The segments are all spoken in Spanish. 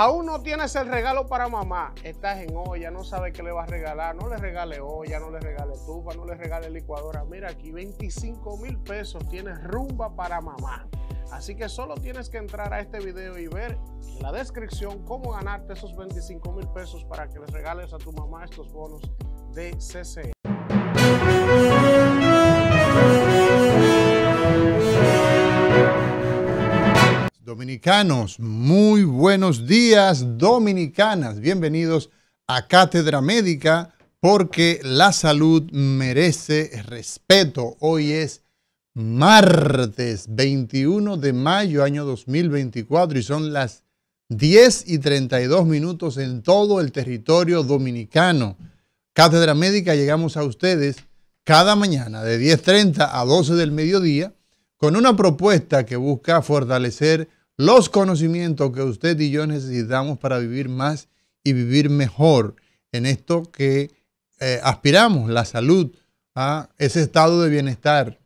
Aún no tienes el regalo para mamá, estás en olla, no sabes qué le vas a regalar, no le regale olla, no le regale tuba, no le regale licuadora. Mira, aquí 25 mil pesos tienes rumba para mamá. Así que solo tienes que entrar a este video y ver en la descripción cómo ganarte esos 25 mil pesos para que les regales a tu mamá estos bonos de CCE. Dominicanos, muy buenos días, dominicanas. Bienvenidos a Cátedra Médica porque la salud merece respeto. Hoy es martes 21 de mayo año 2024 y son las 10 y 32 minutos en todo el territorio dominicano. Cátedra Médica llegamos a ustedes cada mañana de 10.30 a 12 del mediodía con una propuesta que busca fortalecer los conocimientos que usted y yo necesitamos para vivir más y vivir mejor en esto que eh, aspiramos, la salud, a ese estado de bienestar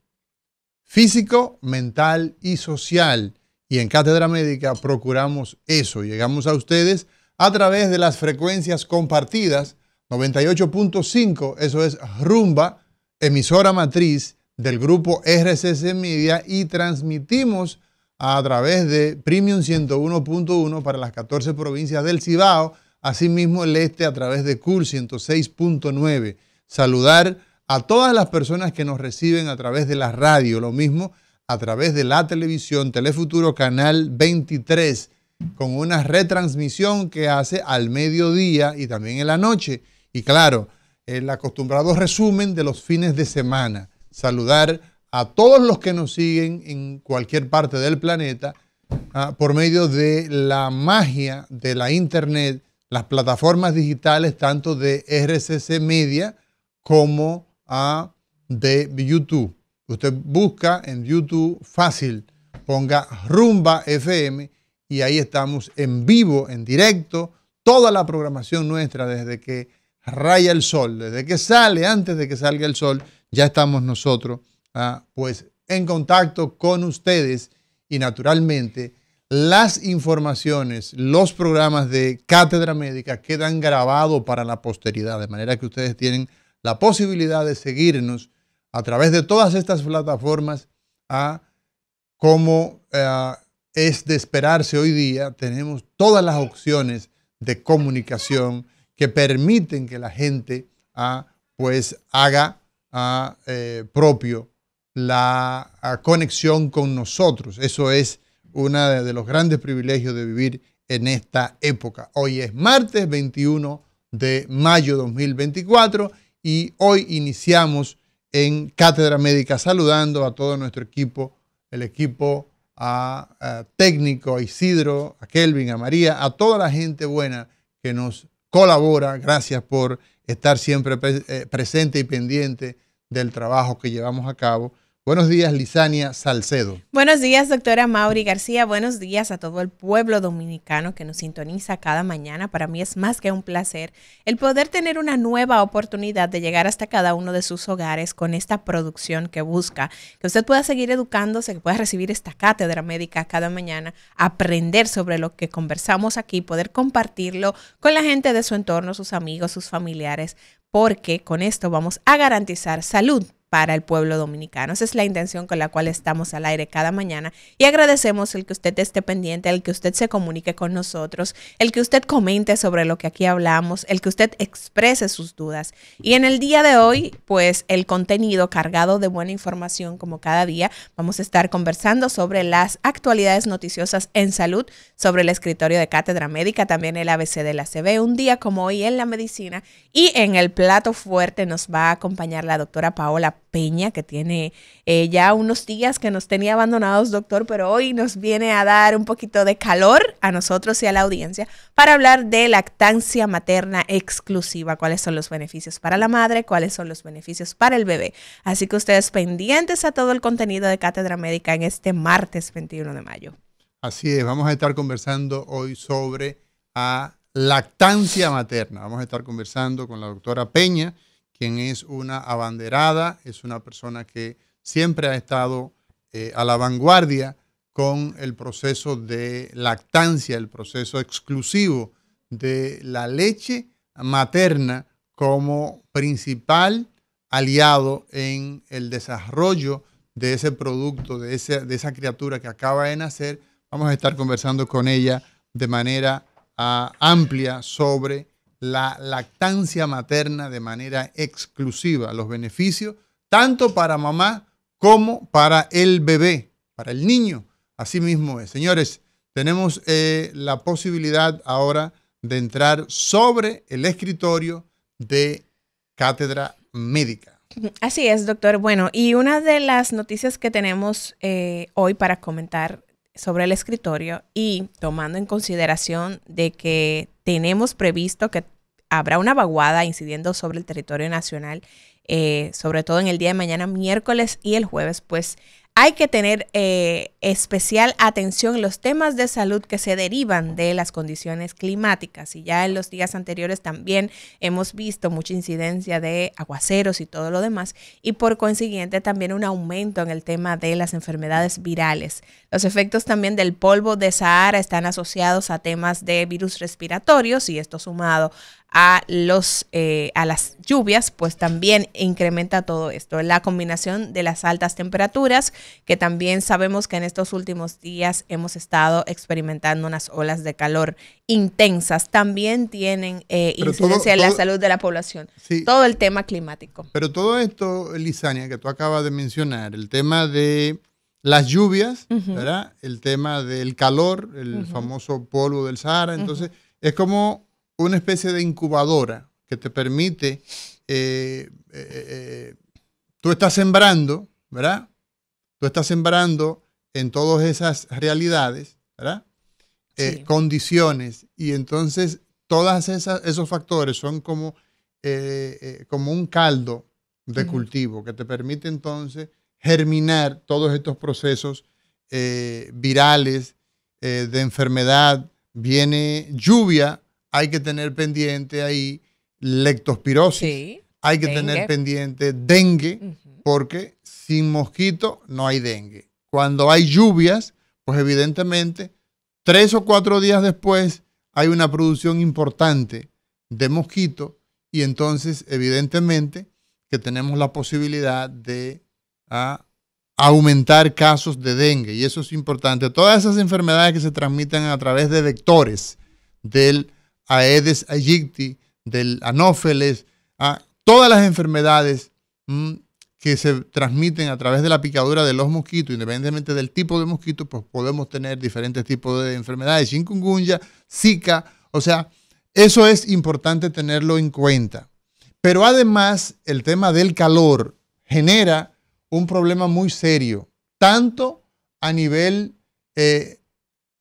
físico, mental y social. Y en Cátedra Médica procuramos eso. Llegamos a ustedes a través de las frecuencias compartidas 98.5, eso es Rumba, emisora matriz del grupo RCC Media y transmitimos a través de Premium 101.1 para las 14 provincias del Cibao, asimismo el este a través de CUR 106.9. Saludar a todas las personas que nos reciben a través de la radio, lo mismo a través de la televisión Telefuturo Canal 23, con una retransmisión que hace al mediodía y también en la noche. Y claro, el acostumbrado resumen de los fines de semana. Saludar a todos los que nos siguen en cualquier parte del planeta ah, por medio de la magia de la Internet, las plataformas digitales, tanto de RCC Media como ah, de YouTube. Usted busca en YouTube fácil, ponga Rumba FM y ahí estamos en vivo, en directo, toda la programación nuestra desde que raya el sol, desde que sale, antes de que salga el sol, ya estamos nosotros pues en contacto con ustedes y naturalmente las informaciones, los programas de cátedra médica quedan grabados para la posteridad, de manera que ustedes tienen la posibilidad de seguirnos a través de todas estas plataformas a cómo eh, es de esperarse hoy día, tenemos todas las opciones de comunicación que permiten que la gente ah, pues haga ah, eh, propio la conexión con nosotros. Eso es uno de los grandes privilegios de vivir en esta época. Hoy es martes 21 de mayo 2024 y hoy iniciamos en Cátedra Médica saludando a todo nuestro equipo, el equipo técnico, a Isidro, a Kelvin, a María, a toda la gente buena que nos colabora. Gracias por estar siempre eh, presente y pendiente del trabajo que llevamos a cabo Buenos días, Lisania Salcedo. Buenos días, doctora Mauri García. Buenos días a todo el pueblo dominicano que nos sintoniza cada mañana. Para mí es más que un placer el poder tener una nueva oportunidad de llegar hasta cada uno de sus hogares con esta producción que busca, que usted pueda seguir educándose, que pueda recibir esta cátedra médica cada mañana, aprender sobre lo que conversamos aquí, poder compartirlo con la gente de su entorno, sus amigos, sus familiares, porque con esto vamos a garantizar salud para el pueblo dominicano. Esa es la intención con la cual estamos al aire cada mañana y agradecemos el que usted esté pendiente, el que usted se comunique con nosotros, el que usted comente sobre lo que aquí hablamos, el que usted exprese sus dudas. Y en el día de hoy, pues el contenido cargado de buena información como cada día, vamos a estar conversando sobre las actualidades noticiosas en salud, sobre el escritorio de cátedra médica, también el ABC de la CB, un día como hoy en la medicina y en el plato fuerte nos va a acompañar la doctora Paola Peña, que tiene eh, ya unos días que nos tenía abandonados, doctor, pero hoy nos viene a dar un poquito de calor a nosotros y a la audiencia para hablar de lactancia materna exclusiva, cuáles son los beneficios para la madre, cuáles son los beneficios para el bebé. Así que ustedes pendientes a todo el contenido de Cátedra Médica en este martes 21 de mayo. Así es, vamos a estar conversando hoy sobre a ah, lactancia materna. Vamos a estar conversando con la doctora Peña quien es una abanderada, es una persona que siempre ha estado eh, a la vanguardia con el proceso de lactancia, el proceso exclusivo de la leche materna como principal aliado en el desarrollo de ese producto, de, de esa criatura que acaba de nacer. Vamos a estar conversando con ella de manera ah, amplia sobre la lactancia materna de manera exclusiva, los beneficios tanto para mamá como para el bebé, para el niño. Así mismo es. Señores, tenemos eh, la posibilidad ahora de entrar sobre el escritorio de cátedra médica. Así es, doctor. Bueno, y una de las noticias que tenemos eh, hoy para comentar sobre el escritorio y tomando en consideración de que tenemos previsto que habrá una vaguada incidiendo sobre el territorio nacional, eh, sobre todo en el día de mañana, miércoles y el jueves, pues hay que tener eh, especial atención en los temas de salud que se derivan de las condiciones climáticas. Y ya en los días anteriores también hemos visto mucha incidencia de aguaceros y todo lo demás. Y por consiguiente también un aumento en el tema de las enfermedades virales. Los efectos también del polvo de Sahara están asociados a temas de virus respiratorios y esto sumado a, los, eh, a las lluvias, pues también incrementa todo esto. La combinación de las altas temperaturas, que también sabemos que en estos últimos días hemos estado experimentando unas olas de calor intensas, también tienen eh, incidencia en la salud de la población. todo el tema climático. Pero todo esto, Lisania, que tú acabas de mencionar, el tema de las lluvias, El tema del calor, el famoso polvo del Sahara, entonces es como una especie de incubadora que te permite, eh, eh, eh, tú estás sembrando, ¿verdad? Tú estás sembrando en todas esas realidades, ¿verdad? Condiciones. Y entonces todos esos factores son como, como un caldo de cultivo que te permite entonces germinar todos estos procesos virales de enfermedad. Viene lluvia hay que tener pendiente ahí lectospirosis, hay que tener pendiente dengue, porque sin mosquito no hay dengue. Cuando hay lluvias, pues evidentemente, tres o cuatro días después hay una producción importante de mosquito y entonces evidentemente que tenemos la posibilidad de ah, aumentar casos de dengue y eso es importante. Todas esas enfermedades que se transmiten a través de vectores del a Aedes aegypti, del anófeles, a todas las enfermedades mm, que se transmiten a través de la picadura de los mosquitos, independientemente del tipo de mosquito, pues podemos tener diferentes tipos de enfermedades, chikungunya, zika, o sea, eso es importante tenerlo en cuenta. Pero además, el tema del calor genera un problema muy serio, tanto a nivel eh,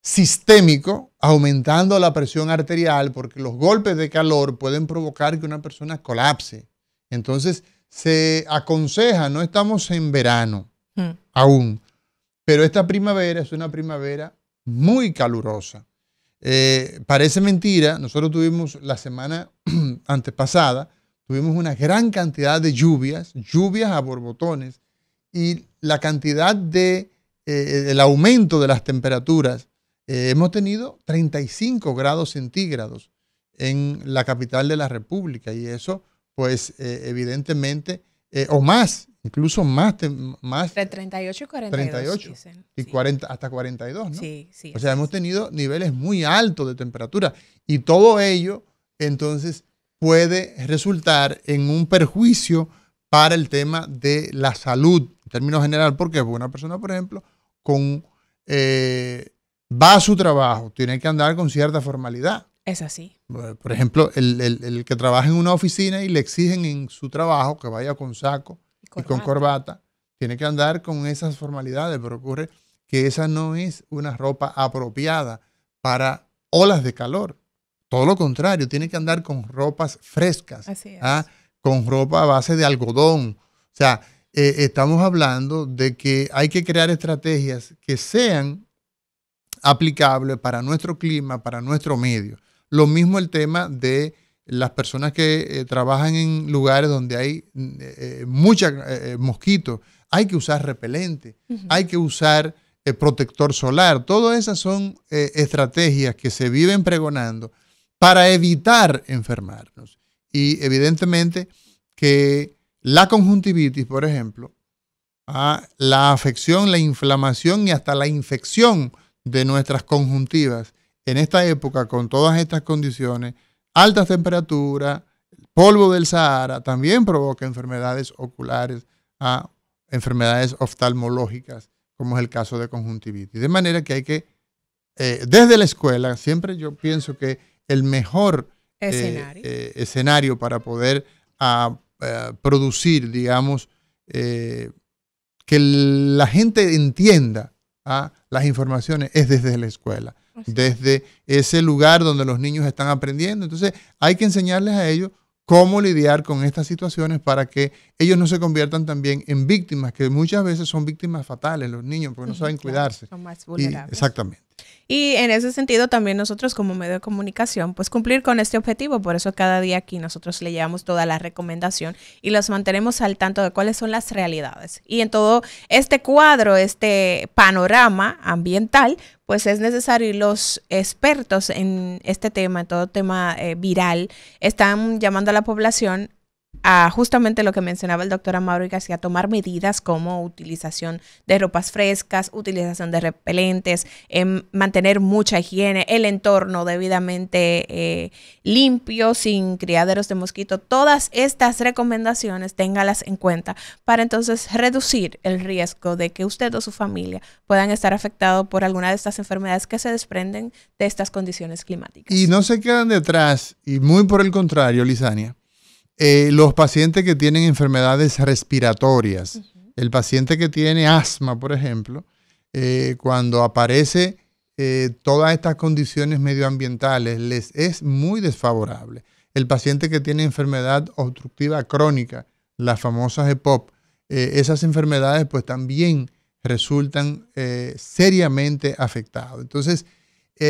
sistémico, aumentando la presión arterial, porque los golpes de calor pueden provocar que una persona colapse. Entonces, se aconseja, no estamos en verano hmm. aún, pero esta primavera es una primavera muy calurosa. Eh, parece mentira, nosotros tuvimos la semana antepasada, tuvimos una gran cantidad de lluvias, lluvias a borbotones, y la cantidad de, eh, el aumento de las temperaturas eh, hemos tenido 35 grados centígrados en la capital de la República y eso, pues eh, evidentemente, eh, o más, incluso más. más 38 y 42. 38 y 40, hasta 42, ¿no? Sí, sí. O sea, hemos tenido niveles muy altos de temperatura y todo ello, entonces, puede resultar en un perjuicio para el tema de la salud, en términos general, porque una persona, por ejemplo, con va a su trabajo, tiene que andar con cierta formalidad. Es así. Eh, por ejemplo, el, que trabaja en una oficina y le exigen en su trabajo que vaya con saco y, con corbata, tiene que andar con esas formalidades, pero ocurre que esa no es una ropa apropiada para olas de calor. Todo lo contrario, tiene que andar con ropas frescas, ¿ah? con ropa a base de algodón. O sea, eh, estamos hablando de que hay que crear estrategias que sean aplicable para nuestro clima, para nuestro medio. Lo mismo el tema de las personas que eh, trabajan en lugares donde hay eh, eh, muchos mosquitos. Hay que usar repelente, hay que usar protector solar. Todas esas son estrategias que se viven pregonando para evitar enfermarnos. Y evidentemente que la conjuntivitis, por ejemplo, ah, la afección, la inflamación y hasta la infección de nuestras conjuntivas en esta época con todas estas condiciones, altas temperaturas, polvo del Sahara, también provoca enfermedades oculares a ah, enfermedades oftalmológicas, como es el caso de conjuntivitis. De manera que hay que, eh, desde la escuela, siempre yo pienso que el mejor eh, eh, escenario, para poder ah, producir, digamos, que la gente entienda. Ah, las informaciones es desde la escuela, desde ese lugar donde los niños están aprendiendo. Entonces hay que enseñarles a ellos cómo lidiar con estas situaciones para que ellos no se conviertan también en víctimas, que muchas veces son víctimas fatales los niños porque no saben cuidarse. son más vulnerables. exactamente. Y en ese sentido también nosotros como medio de comunicación, pues cumplir con este objetivo. Por eso cada día aquí nosotros le llevamos toda la recomendación y los mantenemos al tanto de cuáles son las realidades. Y en todo este cuadro, este panorama ambiental, pues es necesario y los expertos en este tema, en todo tema eh, viral, están llamando a la población a justamente lo que mencionaba el doctor Amaro y tomar medidas como utilización de ropas frescas, utilización de repelentes, em, mantener mucha higiene, el entorno debidamente eh, limpio, sin criaderos de mosquito. Todas estas recomendaciones téngalas en cuenta para entonces reducir el riesgo de que usted o su familia puedan estar afectados por alguna de estas enfermedades que se desprenden de estas condiciones climáticas. Y no se quedan detrás, y muy por el contrario, Lisania eh, los pacientes que tienen enfermedades respiratorias, el paciente que tiene asma, por ejemplo, eh, cuando aparece eh, todas estas condiciones medioambientales, les es muy desfavorable. El paciente que tiene enfermedad obstructiva crónica, las famosas EPOP, esas enfermedades pues también resultan seriamente afectados. Entonces,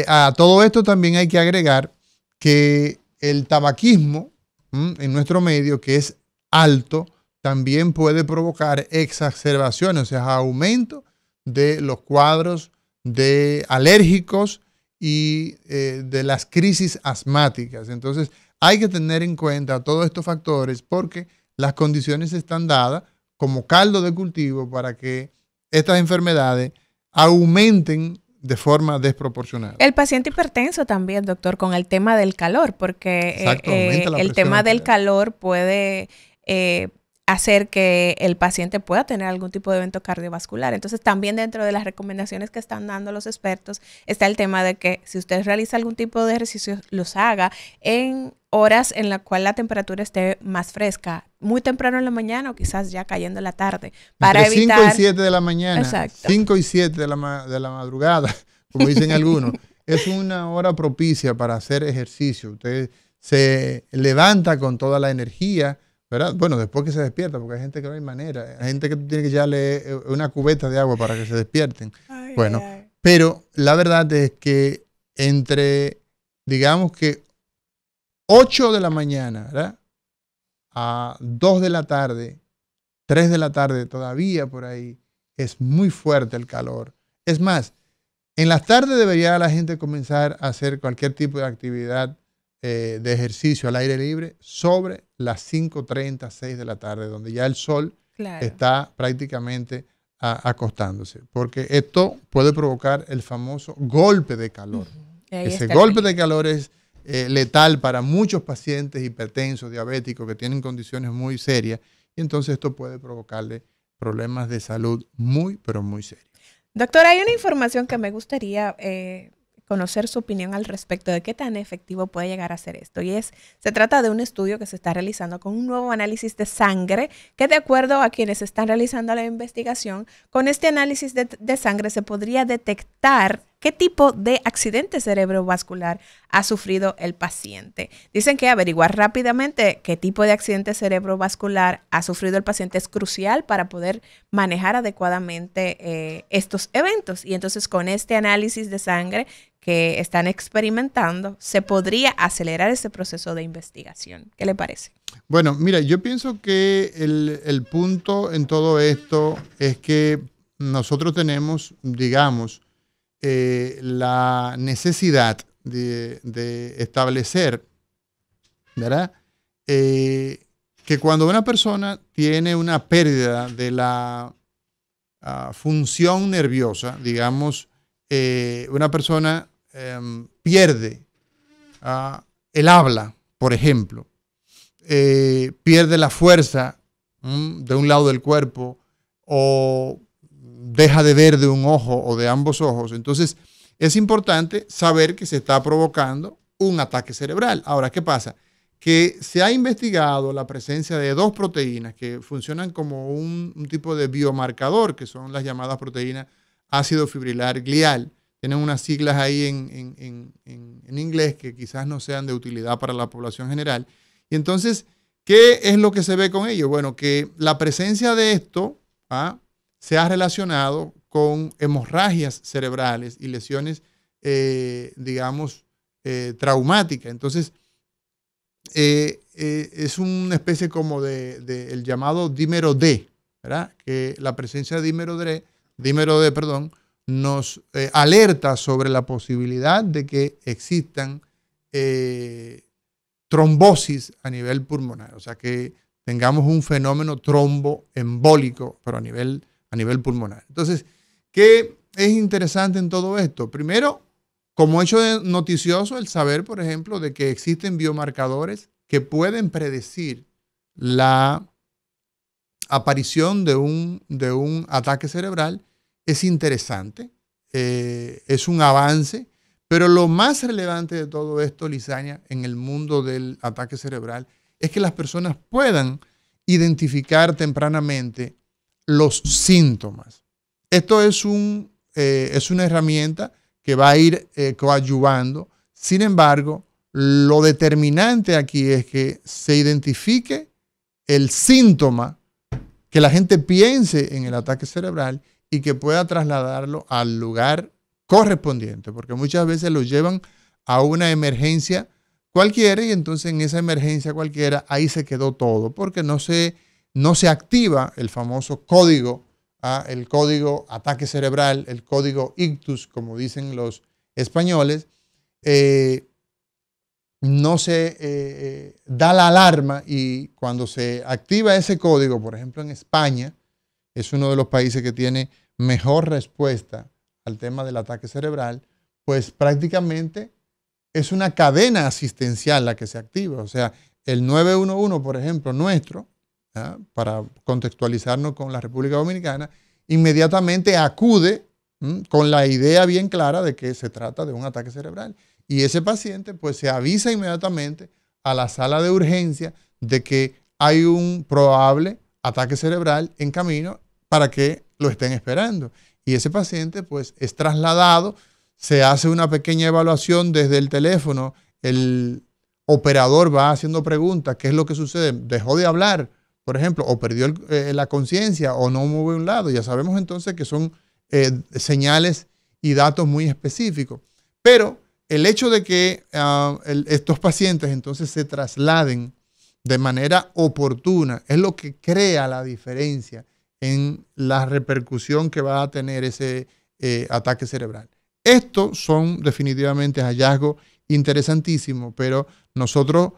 a todo esto también hay que agregar que el tabaquismo en nuestro medio, que es alto, también puede provocar exacerbaciones, o sea, aumento de los cuadros de alérgicos y eh, de las crisis asmáticas. Entonces, hay que tener en cuenta todos estos factores porque las condiciones están dadas como caldo de cultivo para que estas enfermedades aumenten de forma desproporcionada. El paciente hipertenso también, doctor, con el tema del calor, porque eh, eh, el tema del calor puede eh, hacer que el paciente pueda tener algún tipo de evento cardiovascular. Entonces, también dentro de las recomendaciones que están dando los expertos está el tema de que si usted realiza algún tipo de ejercicio, los haga en horas en la cual la temperatura esté más fresca, muy temprano en la mañana o quizás ya cayendo en la tarde, para Entre 5 y 7 de la mañana, Exacto. 5 y 7 de la, madrugada, como dicen algunos, es una hora propicia para hacer ejercicio. Usted se levanta con toda la energía, ¿verdad? Bueno, después que se despierta, porque hay gente que no hay manera, hay gente que tiene que echarle eh, una cubeta de agua para que se despierten. bueno, pero la verdad es que entre, digamos que 8 de la mañana a 2 de la tarde, 3 de la tarde todavía por ahí, es muy fuerte el calor. Es más, en las tardes debería la gente comenzar a hacer cualquier tipo de actividad eh, de ejercicio al aire libre sobre las 5.30, 6 de la tarde, donde ya el sol está prácticamente acostándose, porque esto puede provocar el famoso golpe de calor. Ese golpe de calor es eh, letal para muchos pacientes hipertensos, diabéticos, que tienen condiciones muy serias. Y entonces esto puede provocarle problemas de salud muy, pero muy serios. Doctor, hay una información que me gustaría eh, conocer su opinión al respecto de qué tan efectivo puede llegar a ser esto. Y es, se trata de un estudio que se está realizando con un nuevo análisis de sangre, que de acuerdo a quienes están realizando la investigación, con este análisis de sangre se podría detectar qué tipo de accidente cerebrovascular ha sufrido el paciente. Dicen que averiguar rápidamente qué tipo de accidente cerebrovascular ha sufrido el paciente es crucial para poder manejar adecuadamente eh, estos eventos. Y entonces con este análisis de sangre que están experimentando, se podría acelerar ese proceso de investigación. ¿Qué le parece? Bueno, mira, yo pienso que el punto en todo esto es que nosotros tenemos, digamos, eh, la necesidad de, establecer, ¿verdad? Eh, que cuando una persona tiene una pérdida de la ah, función nerviosa, digamos, eh, una persona em, pierde ah, el habla, por ejemplo, pierde la fuerza mm, de un lado del cuerpo o deja de ver de un ojo o de ambos ojos. Entonces, es importante saber que se está provocando un ataque cerebral. Ahora, ¿qué pasa? Que se ha investigado la presencia de dos proteínas que funcionan como un, tipo de biomarcador, que son las llamadas proteínas ácido fibrilar glial. Tienen unas siglas ahí en, en inglés que quizás no sean de utilidad para la población general. Y entonces, ¿qué es lo que se ve con ello? Bueno, que la presencia de esto, ¿ah? se ha relacionado con hemorragias cerebrales y lesiones, eh, digamos, eh, traumáticas. Entonces, eh, es una especie como de, el llamado dímero D, ¿verdad? Que la presencia de dímero D, dímero D perdón, nos alerta sobre la posibilidad de que existan trombosis a nivel pulmonar, o sea, que tengamos un fenómeno tromboembólico, pero a nivel a nivel pulmonar. Entonces, ¿qué es interesante en todo esto? Primero, como hecho noticioso, el saber, por ejemplo, de que existen biomarcadores que pueden predecir la aparición de un, de un ataque cerebral es interesante, eh, es un avance, pero lo más relevante de todo esto, Lizaña, en el mundo del ataque cerebral, es que las personas puedan identificar tempranamente los síntomas. Esto es, un, eh, es una herramienta que va a ir eh, coadyuvando. Sin embargo, lo determinante aquí es que se identifique el síntoma, que la gente piense en el ataque cerebral y que pueda trasladarlo al lugar correspondiente, porque muchas veces lo llevan a una emergencia cualquiera y entonces en esa emergencia cualquiera ahí se quedó todo, porque no se no se activa el famoso código, ah, el código ataque cerebral, el código ictus, como dicen los españoles, eh, no se eh, eh, da la alarma y cuando se activa ese código, por ejemplo en España, es uno de los países que tiene mejor respuesta al tema del ataque cerebral, pues prácticamente es una cadena asistencial la que se activa. O sea, el 911, por ejemplo, nuestro, ¿ah? para contextualizarnos con la República Dominicana, inmediatamente acude con la idea bien clara de que se trata de un ataque cerebral. Y ese paciente pues se avisa inmediatamente a la sala de urgencia de que hay un probable ataque cerebral en camino para que lo estén esperando. Y ese paciente pues es trasladado, se hace una pequeña evaluación desde el teléfono, el operador va haciendo preguntas, ¿qué es lo que sucede? Dejó de hablar, por ejemplo, o perdió eh, la conciencia o no mueve un lado. Ya sabemos entonces que son eh, señales y datos muy específicos. Pero el hecho de que ah, estos pacientes entonces se trasladen de manera oportuna es lo que crea la diferencia en la repercusión que va a tener ese eh, ataque cerebral. Estos son definitivamente hallazgos interesantísimos, pero nosotros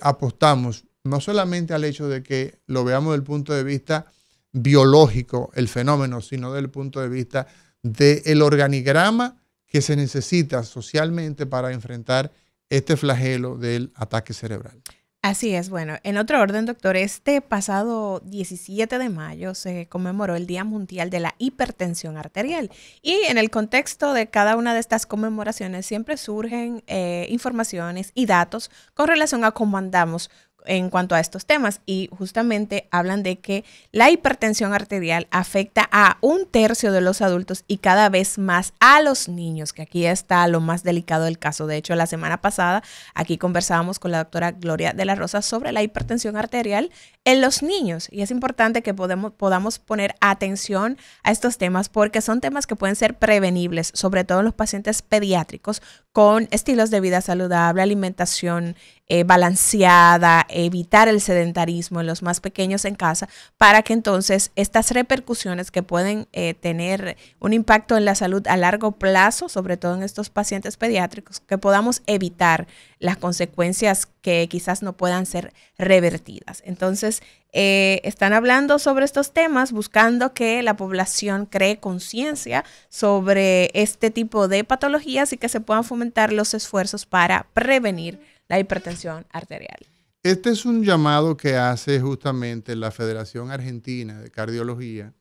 apostamos no solamente al hecho de que lo veamos desde el punto de vista biológico, el fenómeno, sino desde el punto de vista del organigrama que se necesita socialmente para enfrentar este flagelo del ataque cerebral. Así es, bueno, en otro orden, doctor, este pasado 17 de mayo se conmemoró el Día Mundial de la Hipertensión Arterial y en el contexto de cada una de estas conmemoraciones siempre surgen eh, informaciones y datos con relación a cómo andamos en cuanto a estos temas y justamente hablan de que la hipertensión arterial afecta a un tercio de los adultos y cada vez más a los niños, que aquí está lo más delicado del caso. De hecho, la semana pasada aquí conversábamos con la doctora Gloria de la Rosa sobre la hipertensión arterial en los niños y es importante que podamos poner atención a estos temas porque son temas que pueden ser prevenibles, sobre todo en los pacientes pediátricos con estilos de vida saludable, alimentación eh, balanceada, evitar el sedentarismo en los más pequeños en casa, para que entonces estas repercusiones que pueden eh, tener un impacto en la salud a largo plazo, sobre todo en estos pacientes pediátricos, que podamos evitar las consecuencias que quizás no puedan ser revertidas. Entonces, eh, están hablando sobre estos temas, buscando que la población cree conciencia sobre este tipo de patologías y que se puedan fomentar los esfuerzos para prevenir la hipertensión arterial. Este es un llamado que hace justamente la Federación Argentina de Cardiología,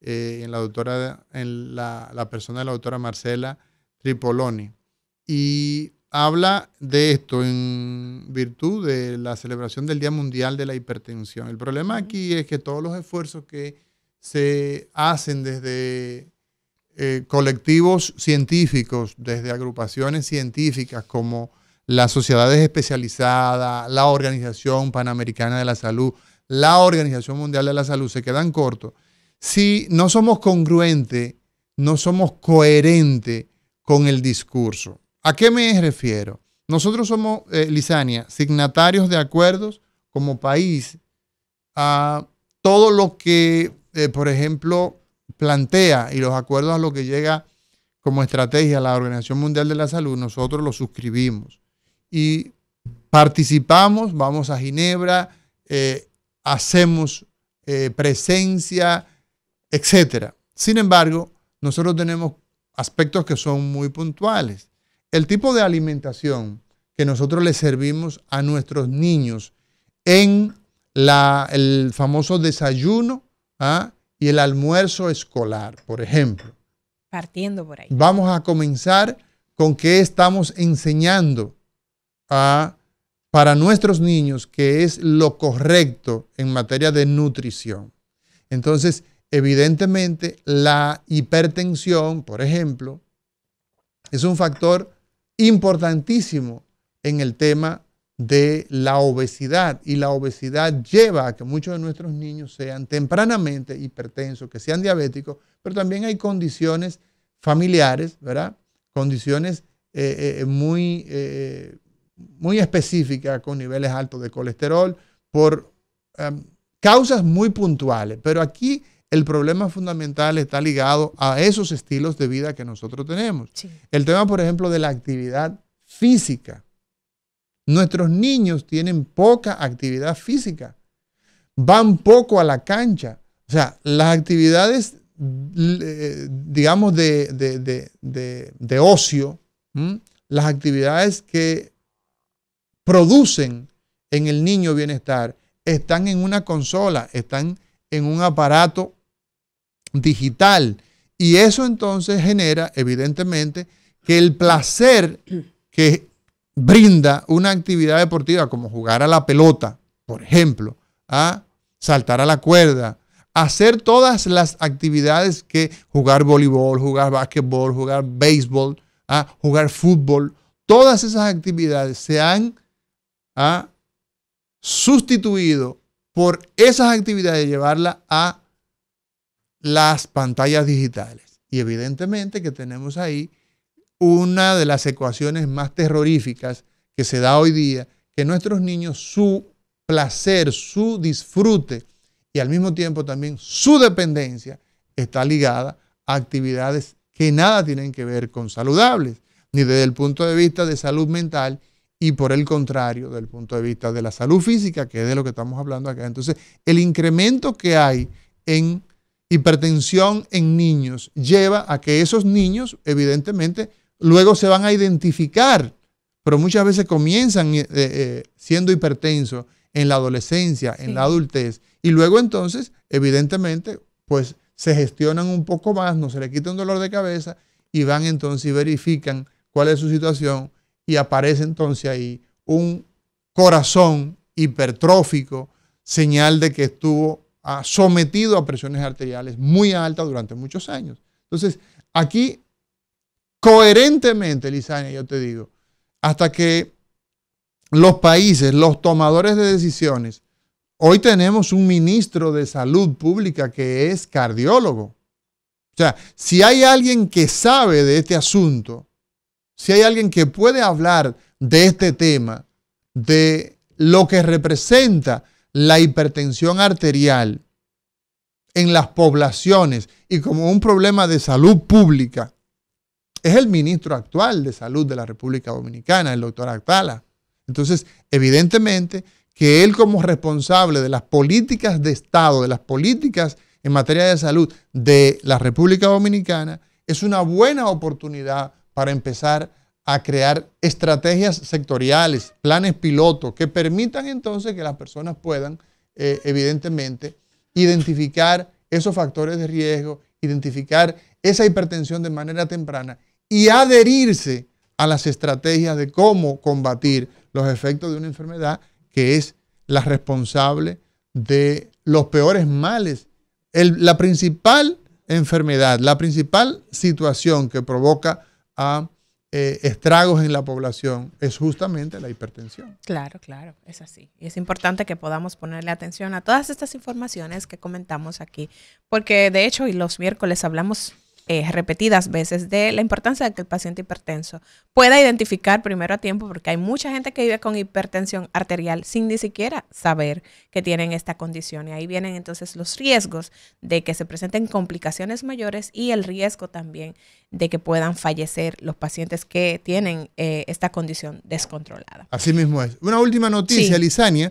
eh, en la doctora, en la, persona de la doctora Marcela Tripoloni. Y habla de esto en virtud de la celebración del Día Mundial de la Hipertensión. El problema aquí es que todos los esfuerzos que se hacen desde eh, colectivos científicos, desde agrupaciones científicas como las sociedades especializadas, la Organización Panamericana de la Salud, la Organización Mundial de la Salud, se quedan cortos. Si no somos congruentes, no somos coherentes con el discurso. ¿A qué me refiero? Nosotros somos, eh, Lisania, signatarios de acuerdos como país a todo lo que, eh, por ejemplo, plantea y los acuerdos a lo que llega como estrategia la Organización Mundial de la Salud, nosotros los suscribimos y participamos, vamos a Ginebra, eh, hacemos eh, presencia, etc. Sin embargo, nosotros tenemos aspectos que son muy puntuales. El tipo de alimentación que nosotros le servimos a nuestros niños en el famoso desayuno ¿ah? y el almuerzo escolar, por ejemplo. Partiendo por ahí. Vamos a comenzar con qué estamos enseñando a, para nuestros niños que es lo correcto en materia de nutrición. Entonces, evidentemente, la hipertensión, por ejemplo, es un factor importantísimo en el tema de la obesidad y la obesidad lleva a que muchos de nuestros niños sean tempranamente hipertensos, que sean diabéticos, pero también hay condiciones familiares, ¿verdad? Condiciones eh, eh, eh, muy muy específica con niveles altos de colesterol por em, causas muy puntuales. Pero aquí el problema fundamental está ligado a esos estilos de vida que nosotros tenemos. El tema, por ejemplo, de la actividad física. Nuestros niños tienen poca actividad física, van poco a la cancha. O sea, las actividades, eh, digamos, de, ocio, las actividades que producen en el niño bienestar están en una consola, están en un aparato digital. Y eso entonces genera, evidentemente, que el placer que brinda una actividad deportiva como jugar a la pelota, por ejemplo, a saltar a la cuerda, hacer todas las actividades que jugar voleibol, jugar básquetbol, jugar béisbol, a ¿ah? jugar fútbol, todas esas actividades se han ha sustituido por esas actividades, llevarla a las pantallas digitales. Y evidentemente que tenemos ahí una de las ecuaciones más terroríficas que se da hoy día, que nuestros niños su placer, su disfrute y al mismo tiempo también su dependencia está ligada a actividades que nada tienen que ver con saludables, ni desde el punto de vista de salud mental y por el contrario, del punto de vista de la salud física, que es de lo que estamos hablando acá. Entonces, el incremento que hay en hipertensión en niños lleva a que esos niños, evidentemente, luego se van a identificar, pero muchas veces comienzan eh, eh, siendo hipertensos en la adolescencia, en la adultez, y luego entonces, evidentemente, pues se gestionan un poco más, no se le quita un dolor de cabeza y van entonces y verifican cuál es su situación y aparece entonces ahí un corazón hipertrófico, señal de que estuvo ah, sometido a presiones arteriales muy altas durante muchos años. Entonces, aquí, coherentemente, Lizaña, yo te digo, hasta que los países, los tomadores de decisiones, hoy tenemos un ministro de salud pública que es cardiólogo. O sea, si hay alguien que sabe de este asunto, si hay alguien que puede hablar de este tema, de lo que representa la hipertensión arterial en las poblaciones y como un problema de salud pública, es el ministro actual de Salud de la República Dominicana, el doctor Actala. Entonces, evidentemente que él como responsable de las políticas de Estado, de las políticas en materia de salud de la República Dominicana, es una buena oportunidad para empezar a crear estrategias sectoriales, planes piloto, que permitan entonces que las personas puedan, eh, evidentemente, identificar esos factores de riesgo, identificar esa hipertensión de manera temprana y adherirse a las estrategias de cómo combatir los efectos de una enfermedad que es la responsable de los peores males. la principal enfermedad, la principal situación que provoca a eh, estragos en la población es justamente la hipertensión. Claro, claro, es así. Y es importante que podamos ponerle atención a todas estas informaciones que comentamos aquí, porque de hecho, y los miércoles hablamos eh, repetidas veces de la importancia de que el paciente hipertenso pueda identificar primero a tiempo, porque hay mucha gente que vive con hipertensión arterial sin ni siquiera saber que tienen esta condición. Y ahí vienen entonces los riesgos de que se presenten complicaciones mayores y el riesgo también de que puedan fallecer los pacientes que tienen eh, esta condición descontrolada. Así mismo es. Una última noticia, Lisania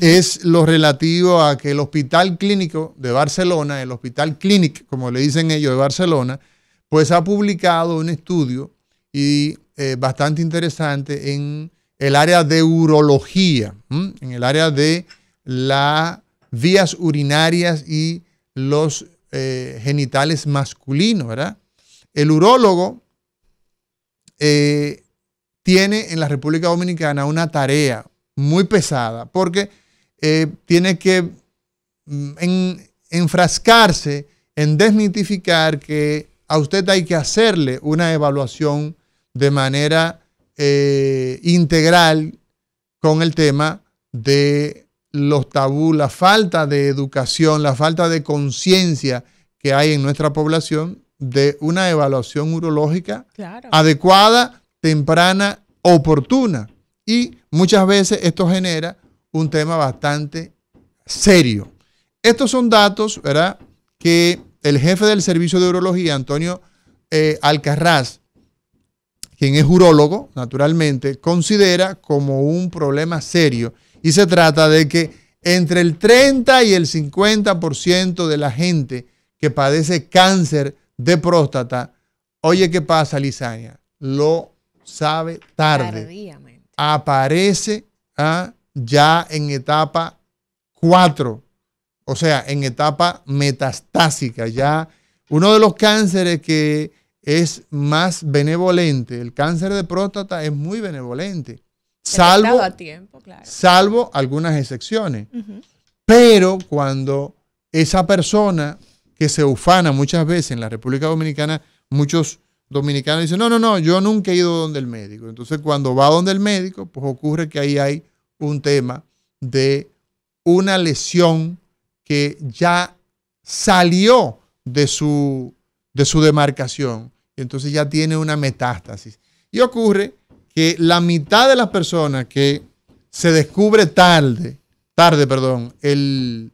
es lo relativo a que el Hospital Clínico de Barcelona, el Hospital Clínic, como le dicen ellos, de Barcelona, pues ha publicado un estudio y, eh, bastante interesante en el área de urología, en el área de las vías urinarias y los eh, genitales masculinos, El urólogo eh, tiene en la República Dominicana una tarea muy pesada porque tiene que mm, enfrascarse en desmitificar que a usted hay que hacerle una evaluación de manera eh, integral con el tema de los tabú, la falta de educación, la falta de conciencia que hay en nuestra población de una evaluación urológica adecuada, temprana, oportuna. Y muchas veces esto genera un tema bastante serio. Estos son datos, ¿verdad? Que el jefe del servicio de urología, Antonio eh, Alcarraz, quien es urólogo, naturalmente, considera como un problema serio y se trata de que entre el 30 y el 50% de la gente que padece cáncer de próstata, oye, ¿qué pasa, Lisaña, Lo sabe tarde. Aparece ah, ya en etapa 4 o sea, en etapa metastásica, ya uno de los cánceres que es más benevolente, el cáncer de próstata es muy benevolente, salvo, a tiempo, claro. salvo algunas excepciones. Pero cuando esa persona que se ufana muchas veces en la República Dominicana, muchos dominicanos dicen, no, no, no, yo nunca he ido donde el médico. Entonces cuando va donde el médico, pues ocurre que ahí hay un tema de una lesión que ya salió de su, de su demarcación y entonces ya tiene una metástasis. Y ocurre que la mitad de las personas que se descubre tarde, tarde, perdón, el,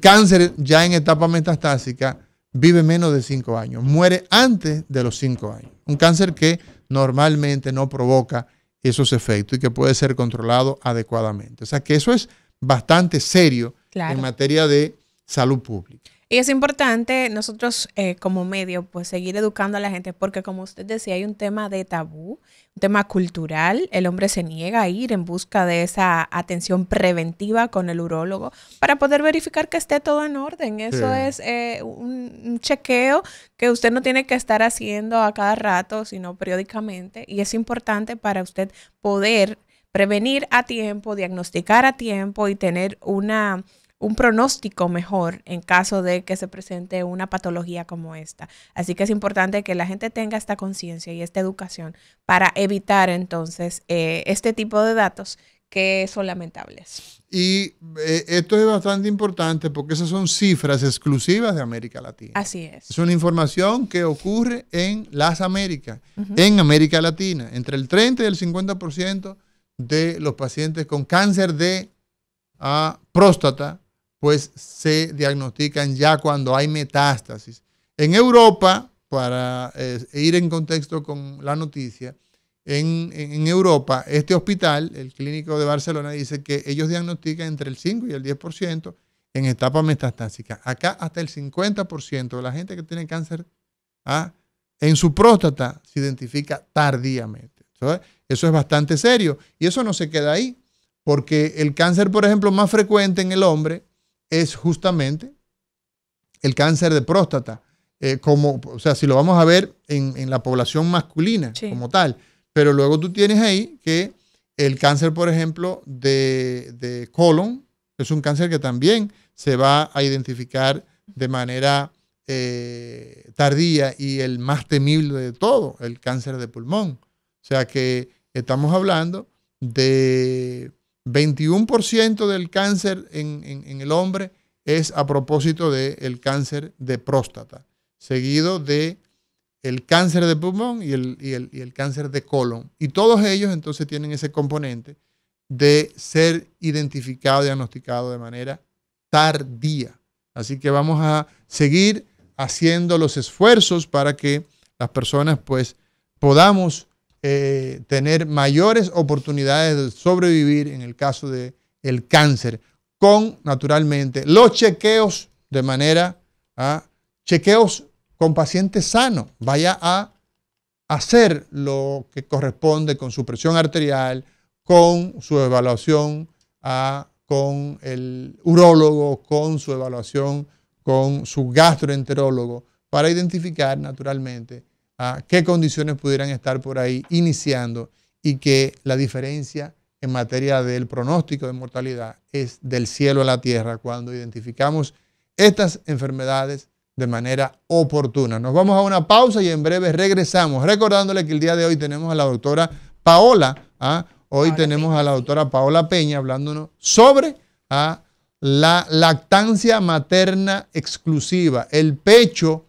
cáncer ya en etapa metastásica vive menos de cinco años, muere antes de los cinco años. Un cáncer que normalmente no provoca esos efectos y que puede ser controlado adecuadamente. O sea que eso es bastante serio en materia de salud pública. Y es importante nosotros eh, como medio pues seguir educando a la gente porque como usted decía hay un tema de tabú, un tema cultural, el hombre se niega a ir en busca de esa atención preventiva con el urólogo para poder verificar que esté todo en orden. Eso es eh, un, chequeo que usted no tiene que estar haciendo a cada rato, sino periódicamente y es importante para usted poder prevenir a tiempo, diagnosticar a tiempo y tener una un pronóstico mejor en caso de que se presente una patología como esta. Así que es importante que la gente tenga esta conciencia y esta educación para evitar entonces eh, este tipo de datos que son lamentables. Y eh, esto es bastante importante porque esas son cifras exclusivas de América Latina. Así es. Es una información que ocurre en las Américas, en América Latina. Entre el 30 y el 50% de los pacientes con cáncer de ah, próstata pues se diagnostican ya cuando hay metástasis. En Europa, para eh, ir en contexto con la noticia, en, Europa, este hospital, el clínico de Barcelona, dice que ellos diagnostican entre el 5 y el 10% en etapa metastásica. Acá hasta el 50% de la gente que tiene cáncer ¿ah? en su próstata se identifica tardíamente. Eso es bastante serio y eso no se queda ahí, porque el cáncer, por ejemplo, más frecuente en el hombre es justamente el cáncer de próstata. Eh, como, o sea, si lo vamos a ver en, la población masculina como tal. Pero luego tú tienes ahí que el cáncer, por ejemplo, de, colon, es un cáncer que también se va a identificar de manera eh, tardía y el más temible de todo, el cáncer de pulmón. O sea que estamos hablando de 21% del cáncer en, el hombre es a propósito del cáncer de próstata, seguido de el cáncer de pulmón y el, y el cáncer de colon. Y todos ellos entonces tienen ese componente de ser identificado, diagnosticado de manera tardía. Así que vamos a seguir haciendo los esfuerzos para que las personas pues podamos eh, tener mayores oportunidades de sobrevivir en el caso del el cáncer, con naturalmente los chequeos de manera a ¿ah? chequeos con pacientes sanos, Vaya a hacer lo que corresponde con su presión arterial, con su evaluación ¿ah? con el urólogo, con su evaluación con su gastroenterólogo, para identificar naturalmente qué condiciones pudieran estar por ahí iniciando y que la diferencia en materia del pronóstico de mortalidad es del cielo a la tierra cuando identificamos estas enfermedades de manera oportuna. Nos vamos a una pausa y en breve regresamos. Recordándole que el día de hoy tenemos a la doctora Paola, ¿ah? hoy tenemos a la doctora Paola Peña hablándonos sobre ¿ah? la lactancia materna exclusiva, el pecho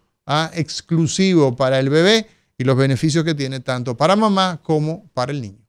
exclusivo para el bebé y los beneficios que tiene tanto para mamá como para el niño.